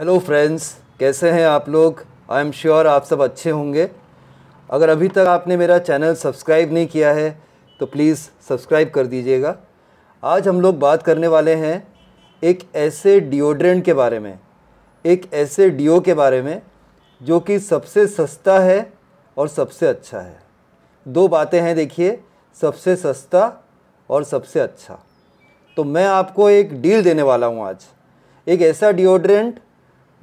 hello friends कैसे हैं आप लोग आई एम श्योर आप सब अच्छे होंगे अगर अभी तक आपने मेरा चैनल सब्सक्राइब नहीं किया है तो प्लीज़ सब्सक्राइब कर दीजिएगा आज हम लोग बात करने वाले हैं एक ऐसे डिओड्रेंट के बारे में एक ऐसे डिओ के बारे में जो कि सबसे सस्ता है और सबसे अच्छा है दो बातें हैं देखिए सबसे सस्ता और सबसे अच्छा तो मैं आपको एक डील देने वाला हूँ आज एक ऐसा डिओड्रेंट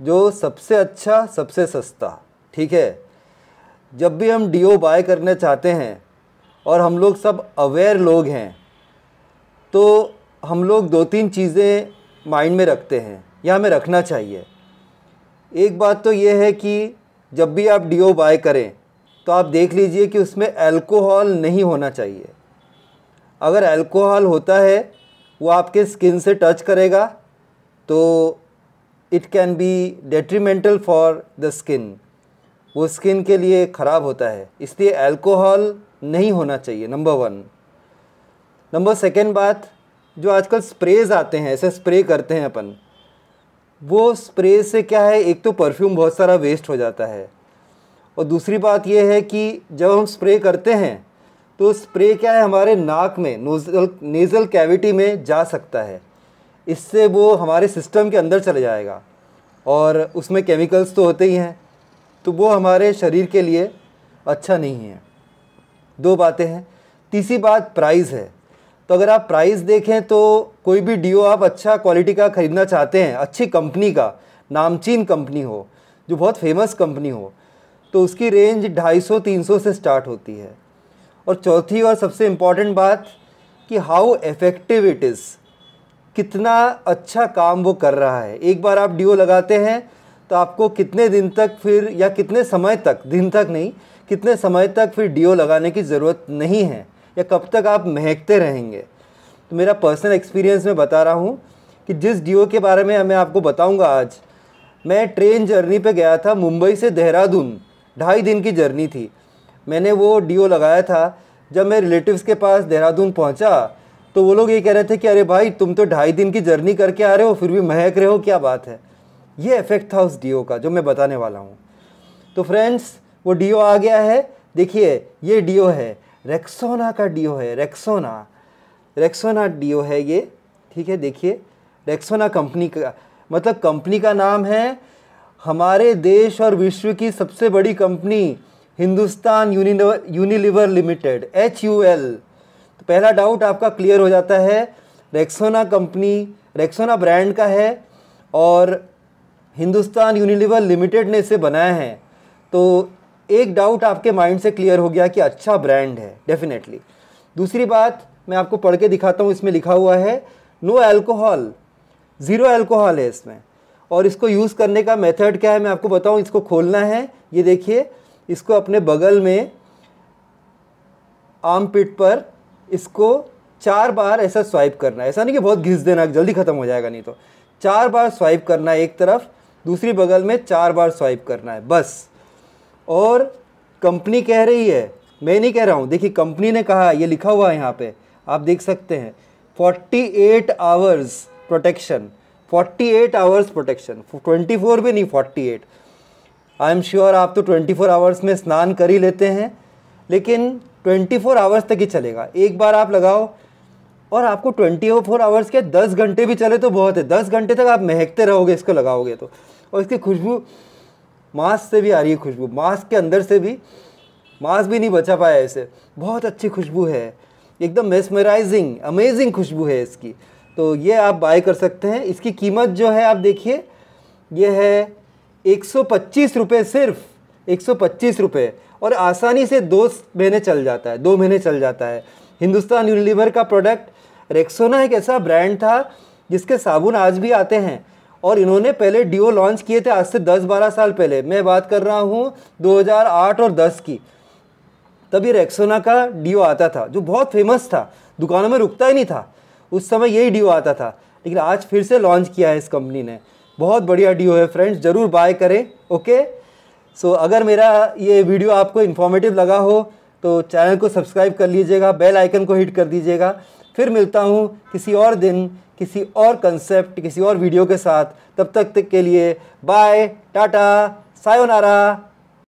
जो सबसे अच्छा सबसे सस्ता ठीक है जब भी हम डीओ बाय करना चाहते हैं और हम लोग सब अवेयर लोग हैं तो हम लोग दो तीन चीज़ें माइंड में रखते हैं या हमें रखना चाहिए एक बात तो ये है कि जब भी आप डीओ बाय करें तो आप देख लीजिए कि उसमें अल्कोहल नहीं होना चाहिए अगर अल्कोहल होता है वो आपके स्किन से टच करेगा तो it can be detrimental for the skin वो स्किन के लिए ख़राब होता है इसलिए अल्कोहल नहीं होना चाहिए नंबर वन नंबर सेकेंड बात जो आजकल स्प्रेज आते हैं ऐसे स्प्रे करते हैं अपन वो स्प्रे से क्या है एक तो परफ्यूम बहुत सारा वेस्ट हो जाता है और दूसरी बात यह है कि जब हम स्प्रे करते हैं तो स्प्रे क्या है हमारे नाक में नोजल नेज़ल कैविटी में जा सकता है इससे वो हमारे सिस्टम के अंदर चले जाएगा और उसमें केमिकल्स तो होते ही हैं तो वो हमारे शरीर के लिए अच्छा नहीं है दो बातें हैं तीसरी बात प्राइस है तो अगर आप प्राइस देखें तो कोई भी डीओ आप अच्छा क्वालिटी का ख़रीदना चाहते हैं अच्छी कंपनी का नामचीन कंपनी हो जो बहुत फेमस कंपनी हो तो उसकी रेंज 250-300 से स्टार्ट होती है और चौथी और सबसे इम्पॉर्टेंट बात कि हाउ इफ़ेक्टिव इट इज़ कितना अच्छा काम वो कर रहा है एक बार आप डीओ लगाते हैं तो आपको कितने दिन तक फिर या कितने समय तक दिन तक नहीं कितने समय तक फिर डीओ लगाने की ज़रूरत नहीं है या कब तक आप महकते रहेंगे तो मेरा पर्सनल एक्सपीरियंस में बता रहा हूँ कि जिस डीओ के बारे में मैं आपको बताऊँगा आज मैं ट्रेन जर्नी पे गया था मुंबई से देहरादून ढाई दिन की जर्नी थी मैंने वो डीओ लगाया था जब मैं रिलेटिव्स के पास देहरादून पहुंचा तो वो लोग ये कह रहे थे कि अरे भाई तुम तो ढाई दिन की जर्नी करके आ रहे हो फिर भी महक रहे हो क्या बात है ये इफेक्ट था उस डीओ का जो मैं बताने वाला हूँ तो फ्रेंड्स वो डीओ आ गया है देखिए ये डीओ है रेक्सोना का डीओ है रेक्सोना रेक्सोना डीओ है ये ठीक है देखिए रेक्सोना कंपनी का मतलब कंपनी का नाम है हमारे देश और विश्व की सबसे बड़ी company Hindustan Unilever limited H U L पहला डाउट आपका क्लियर हो जाता है रेक्सोना कंपनी रेक्सोना ब्रांड का है और हिंदुस्तान यूनिलीवर लिमिटेड ने इसे बनाया है तो एक डाउट आपके माइंड से क्लियर हो गया कि अच्छा ब्रांड है डेफिनेटली दूसरी बात मैं आपको पढ़ के दिखाता हूँ इसमें लिखा हुआ है नो एल्कोहल ज़ीरो एल्कोहल है इसमें और इसको यूज़ करने का मेथड क्या है मैं आपको बताऊँ इसको खोलना है ये देखिए इसको अपने बगल में आम पिट पर इसको चार बार ऐसा स्वाइप करना है ऐसा नहीं कि बहुत घिस देना जल्दी ख़त्म हो जाएगा नहीं तो चार बार स्वाइप करना है एक तरफ दूसरी बगल में चार बार स्वाइप करना है बस और कंपनी कह रही है मैं नहीं कह रहा हूँ देखिए कंपनी ने कहा ये लिखा हुआ है यहाँ पे आप देख सकते हैं 48 आवर्स प्रोटेक्शन 48 आवर्स प्रोटेक्शन 24 भी नहीं 48 आई एम श्योर आप तो 24 आवर्स में स्नान कर ही लेते हैं लेकिन ट्वेंटी फोर आवर्स तक ही चलेगा एक बार आप लगाओ और आपको ट्वेंटी फोर आवर्स के दस घंटे भी चले तो बहुत है दस घंटे तक आप महकते रहोगे इसको लगाओगे तो और इसकी खुशबू मास्क से भी आ रही है खुशबू मास्क के अंदर से भी मास्क भी नहीं बचा पाया इसे बहुत अच्छी खुशबू है एकदम मेसमराइजिंग अमेजिंग खुशबू है इसकी तो ये आप बाय कर सकते हैं इसकी कीमत जो है आप देखिए ये है एक सौ पच्चीस रुपये सिर्फ़ एक सौ और आसानी से दो महीने चल जाता है दो महीने चल जाता है हिंदुस्तान यूनिलीवर का प्रोडक्ट रेक्सोना एक ऐसा ब्रांड था जिसके साबुन आज भी आते हैं और इन्होंने पहले डिओ लॉन्च किए थे आज से 10-12 साल पहले मैं बात कर रहा हूँ 2008 और 10 की तभी रेक्सोना का डिओ आता था जो बहुत फेमस था दुकानों में रुकता ही नहीं था उस समय यही डिओ आता था लेकिन आज फिर से लॉन्च किया है इस कंपनी ने बहुत बढ़िया डिओ है फ्रेंड्स ज़रूर बाय करें ओके सो अगर मेरा ये वीडियो आपको इन्फॉर्मेटिव लगा हो तो चैनल को सब्सक्राइब कर लीजिएगा बेल आइकन को हिट कर दीजिएगा फिर मिलता हूँ किसी और दिन किसी और कंसेप्ट किसी और वीडियो के साथ तब तक, तक के लिए बाय टाटा सायोनारा